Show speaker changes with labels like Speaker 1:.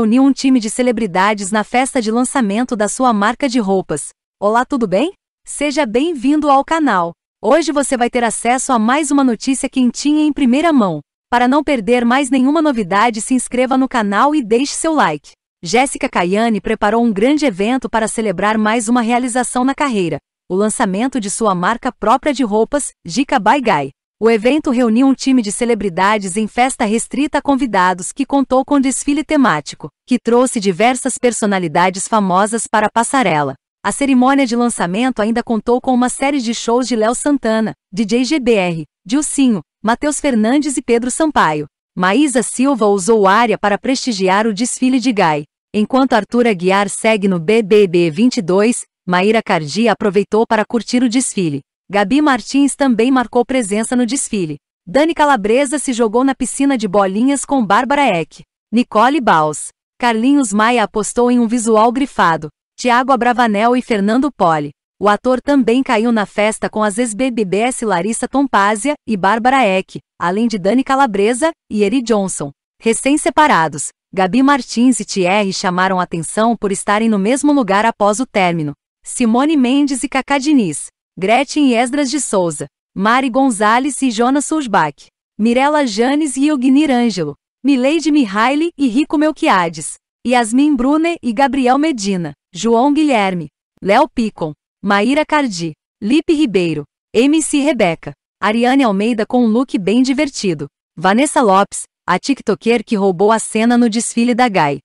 Speaker 1: reuniu um time de celebridades na festa de lançamento da sua marca de roupas. Olá, tudo bem? Seja bem-vindo ao canal. Hoje você vai ter acesso a mais uma notícia quentinha em primeira mão. Para não perder mais nenhuma novidade, se inscreva no canal e deixe seu like. Jéssica Caiane preparou um grande evento para celebrar mais uma realização na carreira, o lançamento de sua marca própria de roupas, Jica by Guy. O evento reuniu um time de celebridades em festa restrita a convidados que contou com desfile temático, que trouxe diversas personalidades famosas para a passarela. A cerimônia de lançamento ainda contou com uma série de shows de Léo Santana, DJ GBR, Dilcinho, Matheus Fernandes e Pedro Sampaio. Maísa Silva usou área para prestigiar o desfile de Gai. Enquanto Arthur Aguiar segue no BBB 22, Maíra Cardia aproveitou para curtir o desfile. Gabi Martins também marcou presença no desfile. Dani Calabresa se jogou na piscina de bolinhas com Bárbara Eck. Nicole Baus. Carlinhos Maia apostou em um visual grifado. Tiago Abravanel e Fernando Poli. O ator também caiu na festa com as ex-BBBs Larissa Tompásia e Bárbara Eck, além de Dani Calabresa e Eri Johnson. Recém-separados, Gabi Martins e Thierry chamaram atenção por estarem no mesmo lugar após o término. Simone Mendes e Cacá Diniz. Gretchen Esdras de Souza, Mari Gonzalez e Jonas Sulzbach, Mirella Janes e Eugnir Ângelo, Mileide Mihaly e Rico Melquiades, Yasmin Brunner e Gabriel Medina, João Guilherme, Léo Picon, Maíra Cardi, Lipe Ribeiro, MC Rebeca, Ariane Almeida com um look bem divertido, Vanessa Lopes, a tiktoker que roubou a cena no desfile da GAI.